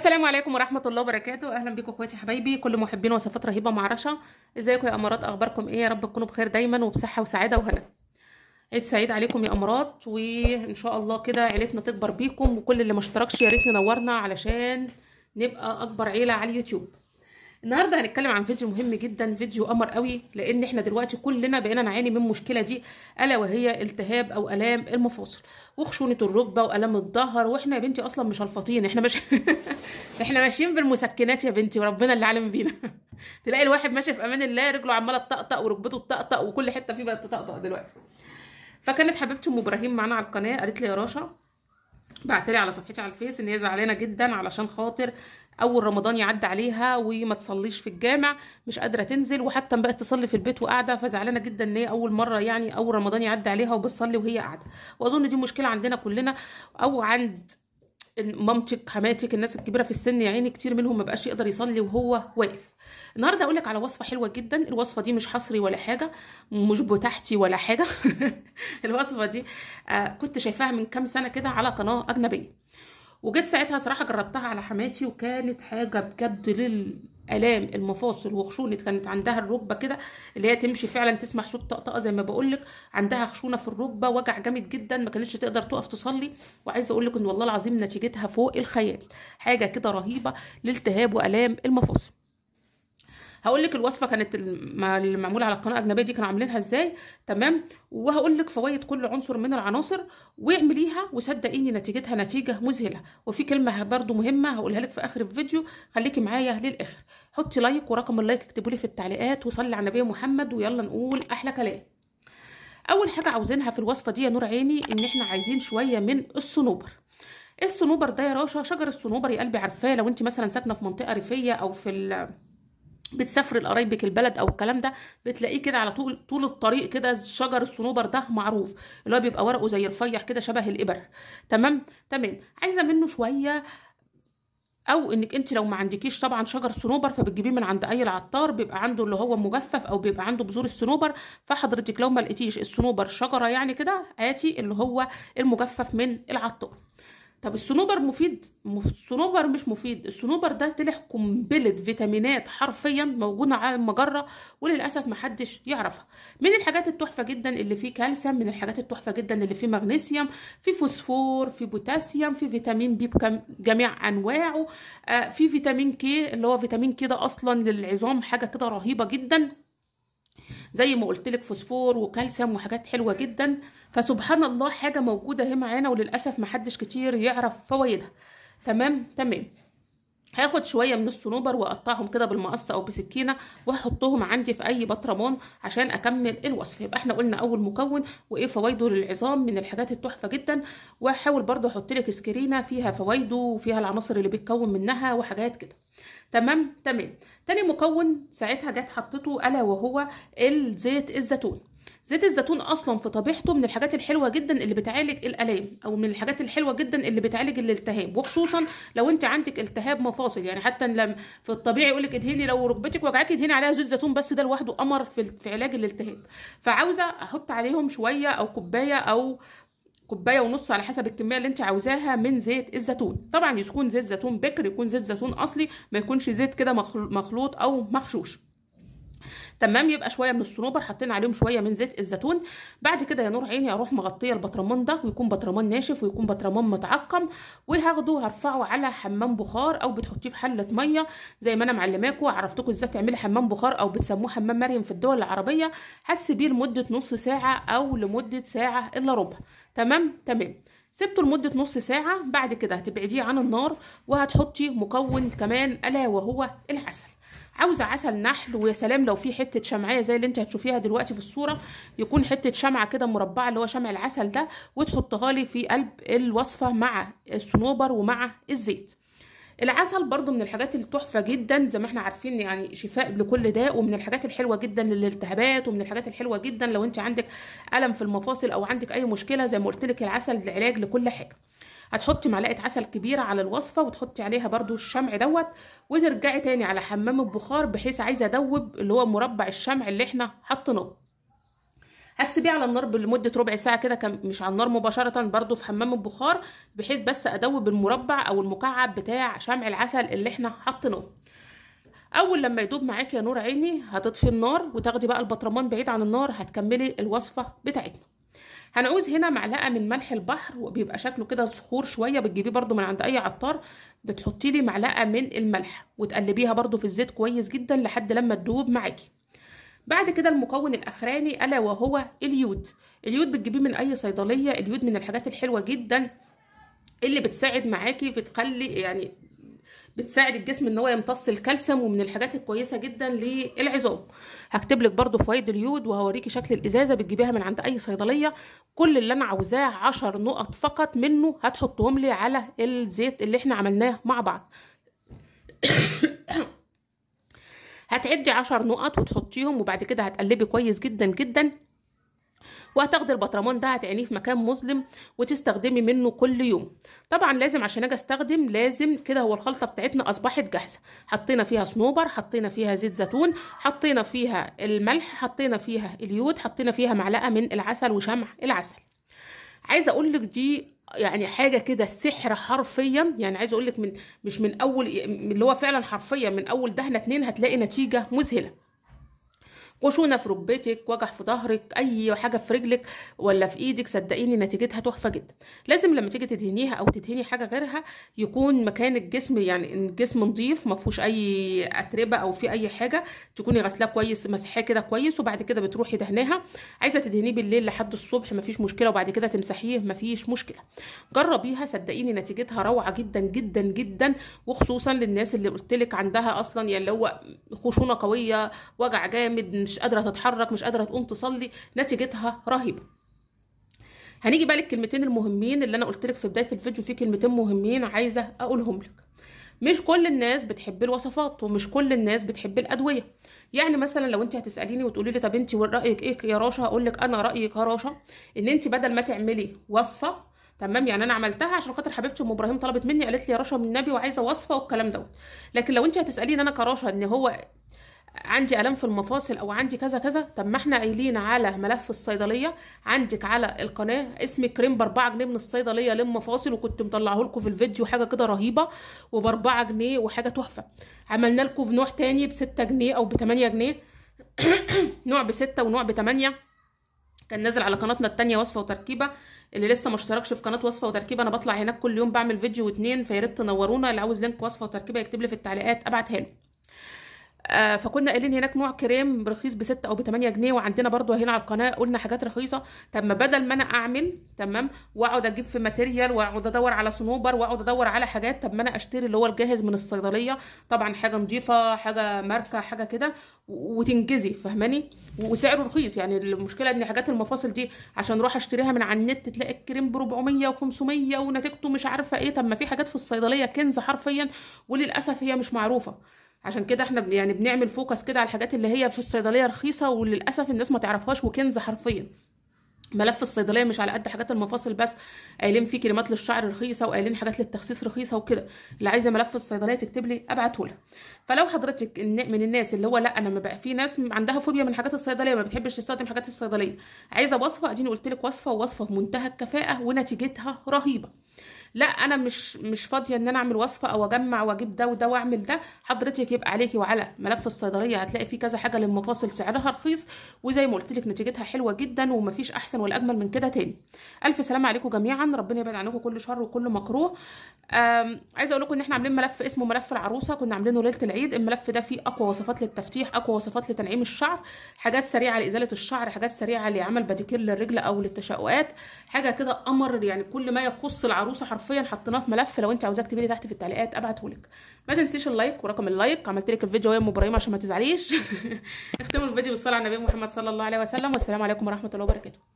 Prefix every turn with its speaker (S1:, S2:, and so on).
S1: السلام عليكم ورحمه الله وبركاته اهلا بيكم اخواتي حبايبي كل محبين وصفات رهيبه مع رشا ازيكم يا امارات اخباركم ايه يا رب تكونوا بخير دايما وبصحه وسعاده وهنا عيد سعيد عليكم يا امارات وان شاء الله كده عيلتنا تكبر بيكم وكل اللي ما اشتركش يا ريت نورنا علشان نبقى اكبر عيله على اليوتيوب النهارده هنتكلم عن فيديو مهم جدا فيديو قمر قوي لان احنا دلوقتي كلنا بقينا نعاني من المشكله دي الا وهي التهاب او الام المفاصل وخشونه الركبه والام الظهر واحنا يا بنتي اصلا مش هلفطين احنا مش احنا ماشيين بالمسكنات يا بنتي وربنا اللي عالم بينا تلاقي الواحد ماشي في امان الله رجله عماله تطقطق وركبته تطقطق وكل حته فيه بقت تطقطق دلوقتي فكانت حبيبتي ام ابراهيم معانا على القناه قالت لي يا راشا بعتلي على صفحتي على الفيس ان هي زعلانه جدا علشان خاطر اول رمضان يعدي عليها وما تصليش في الجامع مش قادره تنزل وحتى بقت تصلي في البيت وقاعده فزعلانه جدا ان هي اول مره يعني اول رمضان يعدي عليها وبتصلي وهي قاعده واظن دي مشكله عندنا كلنا او عند مامتك حماتك الناس الكبيره في السن يا عيني كتير منهم ما بقاش يقدر يصلي وهو واقف النهارده اقول لك على وصفه حلوه جدا الوصفه دي مش حصري ولا حاجه مش بتاعتي ولا حاجه الوصفه دي آه كنت شايفاها من كام سنه كده على قناه اجنبيه وجيت ساعتها صراحه جربتها على حماتي وكانت حاجه بجد للالام المفاصل وخشونه كانت عندها الركبه كده اللي هي تمشي فعلا تسمع صوت طقطقه زي ما بقول لك عندها خشونه في الركبه وجع جامد جدا ما كانتش تقدر تقف تصلي وعايزه اقول لك ان والله العظيم نتيجتها فوق الخيال حاجه كده رهيبه لالتهاب والام المفاصل هقول لك الوصفه كانت المعموله على القناه الاجنبيه دي كانوا عاملينها ازاي تمام وهقول لك فوائد كل عنصر من العناصر واعمليها وصدقيني نتيجتها نتيجه مذهله وفي كلمه برده مهمه هقولها لك في اخر الفيديو خليكي معايا للاخر حطي لايك ورقم اللايك اكتبوا لي في التعليقات وصلي على النبي محمد ويلا نقول احلى كلام اول حاجه عاوزينها في الوصفه دي يا نور عيني ان احنا عايزين شويه من الصنوبر الصنوبر ده يا راشا شجر الصنوبر يا قلبي عارفاه لو انت مثلا ساكنه في منطقه ريفيه او في بتسافري لقرايبك البلد او الكلام ده بتلاقيه كده على طول طول الطريق كده شجر الصنوبر ده معروف اللي هو بيبقى ورقه زي رفيح كده شبه الابر تمام تمام عايزه منه شويه او انك انت لو ما عندكيش طبعا شجر صنوبر فبتجيبيه من عند اي العطار بيبقى عنده اللي هو مجفف او بيبقى عنده بذور الصنوبر فحضرتك لو ما لقيتيش الصنوبر شجره يعني كده هاتي اللي هو المجفف من العطار طب الصنوبر مفيد الصنوبر مش مفيد الصنوبر ده طلع قنبله فيتامينات حرفيا موجوده على المجره وللاسف محدش يعرفها من الحاجات التحفه جدا اللي فيه كالسيوم من الحاجات التحفه جدا اللي فيه مغنيسيوم في فوسفور في بوتاسيوم في فيتامين بي بجميع انواعه آه في فيتامين كي اللي هو فيتامين كي ده اصلا للعظام حاجه كده رهيبه جدا زي ما قلت لك فوسفور وكالسيوم وحاجات حلوه جدا فسبحان الله حاجه موجوده اهي معانا وللاسف ما حدش كتير يعرف فوائدها تمام تمام هاخد شويه من الصنوبر واقطعهم كده بالمقص او بسكينه واحطهم عندي في اي بطرمان عشان اكمل الوصف يبقى احنا قلنا اول مكون وايه فوائده للعظام من الحاجات التحفه جدا واحاول برضو احط لك سكرينه فيها فوائده وفيها العناصر اللي بتكون منها وحاجات كده تمام تمام تاني مكون ساعتها جت حطيته الا وهو الزيت الزيتون زيت الزيتون اصلا في طبيعته من الحاجات الحلوه جدا اللي بتعالج الالام او من الحاجات الحلوه جدا اللي بتعالج الالتهاب وخصوصا لو انت عندك التهاب مفاصل يعني حتى لم في الطبيعي يقول لك ادهني لو ركبتك وجعاك ادهني عليها زيت زيتون بس ده لوحده قمر في علاج الالتهاب فعاوزه احط عليهم شويه او كوبايه او كوبايه ونص على حسب الكميه اللي انت عاوزاها من زيت الزيتون طبعا يكون زيت زيتون بكر يكون زيت زيتون اصلي ما يكونش زيت كده مخلوط او مخشوش تمام يبقى شويه من الصنوبر حاطين عليهم شويه من زيت الزيتون بعد كده يا نور عيني اروح مغطيه البطرمان ده ويكون بطرمان ناشف ويكون بطرمان متعقم وهاخده هرفعه على حمام بخار او بتحطيه في حله ميه زي ما انا معلماكم عرفتكم ازاي تعملي حمام بخار او بتسموه حمام مريم في الدول العربيه حس بيه لمده نص ساعه او لمده ساعه الا ربع تمام تمام سبته لمدة نص ساعة بعد كده هتبعديه عن النار وهتحطي مكون كمان ألا وهو العسل عاوزه عسل نحل ويا سلام لو في حته شمعيه زي اللي انت هتشوفيها دلوقتي في الصوره يكون حته شمعه كده مربعه اللي هو شمع العسل ده وتحطها لي في قلب الوصفه مع الصنوبر ومع الزيت العسل برضو من الحاجات التحفة جدا زي ما احنا عارفين يعني شفاء لكل داء ومن الحاجات الحلوة جدا للالتهابات ومن الحاجات الحلوة جدا لو انت عندك ألم في المفاصل او عندك اي مشكلة زي ما قلتلك العسل لعلاج لكل حاجة هتحطي معلقه عسل كبيره على الوصفه وتحطي عليها برده الشمع دوت وترجعي تاني على حمام البخار بحيث عايزه ادوب اللي هو مربع الشمع اللي احنا حطيناه هتسيبيه على النار لمده ربع ساعه كده مش على النار مباشره برده في حمام البخار بحيث بس ادوب المربع او المكعب بتاع شمع العسل اللي احنا حطيناه اول لما يدوب معاكي يا نور عيني هتطفي النار وتاخدي بقى البطرمان بعيد عن النار هتكملي الوصفه بتاعتنا هنعوز هنا معلقه من ملح البحر وبيبقى شكله كده صخور شويه بتجيبيه برده من عند اي عطار بتحطي لي معلقه من الملح وتقلبيها برده في الزيت كويس جدا لحد لما تدوب معاكي بعد كده المكون الاخراني الا وهو اليود اليود بتجيبيه من اي صيدليه اليود من الحاجات الحلوه جدا اللي بتساعد معاكي بتخلي يعني بتساعد الجسم ان هو يمتص الكالسيوم ومن الحاجات الكويسه جدا للعظام هكتب لك برده فوائد اليود وهوريكي شكل الازازه بتجيبيها من عند اي صيدليه كل اللي انا عاوزاه 10 نقط فقط منه هتحطهم لي على الزيت اللي احنا عملناه مع بعض هتعدي 10 نقط وتحطيهم وبعد كده هتقلبي كويس جدا جدا وهتاخدي البطرمان ده هتعينيه في مكان مظلم وتستخدمي منه كل يوم طبعا لازم عشان اجي استخدم لازم كده هو الخلطه بتاعتنا اصبحت جاهزه حطينا فيها صنوبر حطينا فيها زيت زيتون حطينا فيها الملح حطينا فيها اليود حطينا فيها معلقه من العسل وشمع العسل عايزه اقول لك دي يعني حاجه كده سحر حرفيا يعني عايزه اقول لك من مش من اول اللي هو فعلا حرفيا من اول دهنه اتنين هتلاقي نتيجه مذهله قشونه في ركبتك وجع في ظهرك اي حاجه في رجلك ولا في ايدك صدقيني نتيجتها تحفه جدا لازم لما تيجي تدهنيها او تدهني حاجه غيرها يكون مكان الجسم يعني الجسم نظيف ما فيهوش اي اتربه او في اي حاجه تكوني غسلاه كويس مسحاه كده كويس وبعد كده بتروحي دهناها عايزه تدهنيه بالليل لحد الصبح مفيش مشكله وبعد كده تمسحيه مفيش مشكله جربيها صدقيني نتيجتها روعه جدا جدا جدا وخصوصا للناس اللي قلت لك عندها اصلا يعني اللي هو خشونه قويه وجع جامد مش قادره تتحرك مش قادره تقوم تصلي نتيجتها رهيبه هنيجي بقى للكلمتين المهمين اللي انا قلت لك في بدايه الفيديو في كلمتين مهمين عايزه اقولهم لك مش كل الناس بتحب الوصفات ومش كل الناس بتحب الادويه يعني مثلا لو انت هتساليني وتقولي لي طب انت رايك ايه يا راشا هقول لك انا رايي يا راشا ان انت بدل ما تعملي وصفه تمام يعني انا عملتها عشان خاطر حبيبتي ام ابراهيم طلبت مني قالت لي يا رشا من النبي وعايزه وصفه والكلام دوت لكن لو انت هتساليني انا كرشا ان هو عندي الام في المفاصل او عندي كذا كذا طب ما احنا قايلين على ملف الصيدليه عندك على القناه اسم كريم ب 4 جنيه من الصيدليه للمفاصل وكنت مطلعه لكم في الفيديو حاجه كده رهيبه وب 4 جنيه وحاجه تحفه عملنا لكم في نوع تاني ب 6 جنيه او ب 8 جنيه نوع ب 6 ونوع ب 8 كان نازل على قناتنا التانية وصفة وتركيبة اللي لسه ما اشتركش في قناة وصفة وتركيبة انا بطلع هناك كل يوم بعمل فيديو واتنين فياريت تنورونا اللي عاوز لينك وصفة وتركيبة يكتب لي في التعليقات ابعتها له آه فكنا قايلين هناك نوع كريم رخيص ب 6 او ب 8 جنيه وعندنا برضو هنا على القناه قلنا حاجات رخيصه طب ما بدل ما انا اعمل تمام واقعد اجيب في ماتيريال واقعد ادور على صنوبر واقعد ادور على حاجات طب ما انا اشتري اللي هو الجاهز من الصيدليه طبعا حاجه نظيفه حاجه ماركه حاجه كده وتنجزي فاهماني وسعره رخيص يعني المشكله ان حاجات المفاصل دي عشان اروح اشتريها من على النت تلاقي الكريم ب 400 و500 ونتيجته مش عارفه ايه طب ما في حاجات في الصيدليه كنز حرفيا وللاسف هي مش معروفه عشان كده احنا يعني بنعمل فوكس كده على الحاجات اللي هي في الصيدليه رخيصه وللاسف الناس ما تعرفهاش وكنز حرفيا ملف الصيدليه مش على قد حاجات المفاصل بس قايلين فيه كريمات للشعر رخيصه وقايلين حاجات للتخسيس رخيصه وكده اللي عايزه ملف الصيدليه تكتب لي ابعته لها فلو حضرتك من الناس اللي هو لا انا ما بقى في ناس عندها فوبيا من حاجات الصيدليه ما بتحبش تستخدم حاجات الصيدليه عايزه وصفه اديني قلت لك وصفه ووصفه في منتهى الكفاءه ونتيجتها رهيبه لا انا مش مش فاضيه ان انا اعمل وصفه او اجمع واجيب ده وده واعمل ده حضرتك يبقى عليكي وعلى ملف الصيدليه هتلاقي فيه كذا حاجه للمفاصل سعرها رخيص وزي ما قلت لك نتيجتها حلوه جدا ومفيش احسن ولا اجمل من كده تاني الف سلام عليكم جميعا ربنا يبعد عنكم كل شر وكل مكروه عايزه اقول لكم ان احنا عاملين ملف اسمه ملف العروسه كنا عاملينه ليله العيد الملف ده فيه اقوى وصفات للتفتيح اقوى وصفات لتنعيم الشعر حاجات سريعه لازاله الشعر حاجات سريعه لعمل باديكير للرجل او للتشققات حاجه كده قمر يعني كل ما يخص العروسه حرفيا حطيناه في ملف لو انت عاوزاه اكتبيلي تحت في التعليقات ابعتهولك ما تنسيش اللايك ورقم اللايك عملت لك الفيديو ام ابراهيم عشان ما تزعليش اختموا الفيديو بالصلاه على النبي محمد صلى الله عليه وسلم والسلام عليكم ورحمه الله وبركاته